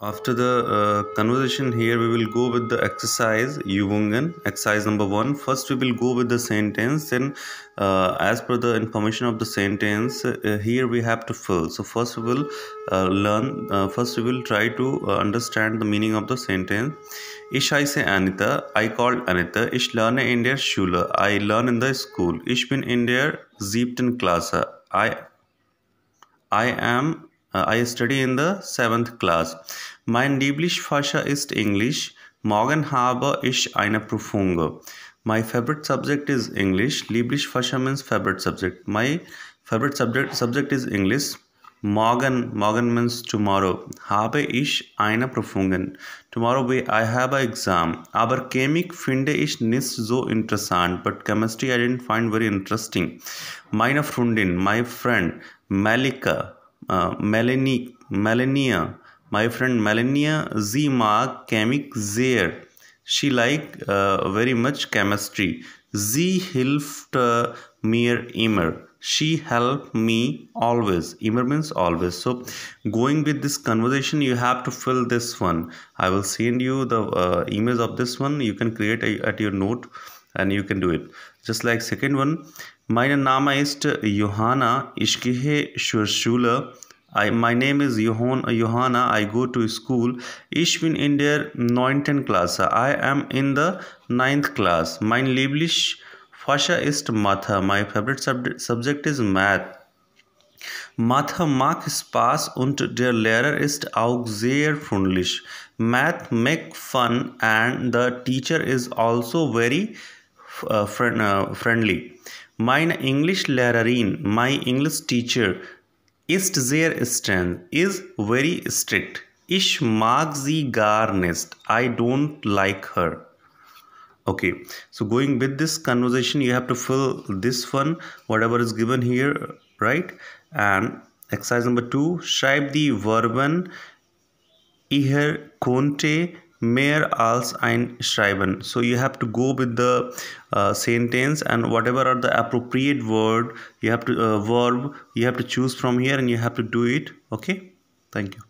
After the uh, conversation here, we will go with the exercise get exercise number one. First, we will go with the sentence. Then, uh, as per the information of the sentence, uh, here we have to fill. So, first we will uh, learn. Uh, first, we will try to uh, understand the meaning of the sentence. Ich say Anita. I call Anita. Ish learn in der Schule. I learn in the school. Ich bin in der siebten Klasse. I I am uh, I study in the seventh class. Mein Lieblingsfascha ist English. Morgen habe ich eine Prüfung. My favorite subject is English. Lieblingsfascha means favorite subject. My favorite subject subject is English. Morgen, morgen means tomorrow. Habe ich eine Prüfung. Tomorrow we, I have an exam. Aber Chemik finde ich nicht so interessant. But chemistry I didn't find very interesting. Meine Freundin, my friend, Malika. Uh, Melanie, Melania, my friend Melania Z. Mark Chemic She liked uh, very much chemistry. Z helped uh, mir immer. She helped me always. Immer means always. So going with this conversation, you have to fill this one. I will send you the uh, image of this one. You can create a, at your note and you can do it just like second one my name is johanna ich gehe I, my name is johanna i go to school Ishwin bin in der 9. klasse i am in the 9th class mein lieblich fascha ist matha my favorite subject, subject is math Mathe mag Spaß und der Lehrer ist auch sehr freundlich. Math make fun and the teacher is also very uh, friend, uh, friendly. Mein Lehrerin, my English teacher, ist sehr is very strict. Ich mag sie gar nicht. I don't like her. Okay, so going with this conversation, you have to fill this one, whatever is given here, right? And exercise number two, schreib die Verben ihr konnte mehr als ein schreiben so you have to go with the uh, sentence and whatever are the appropriate word you have to uh, verb you have to choose from here and you have to do it okay thank you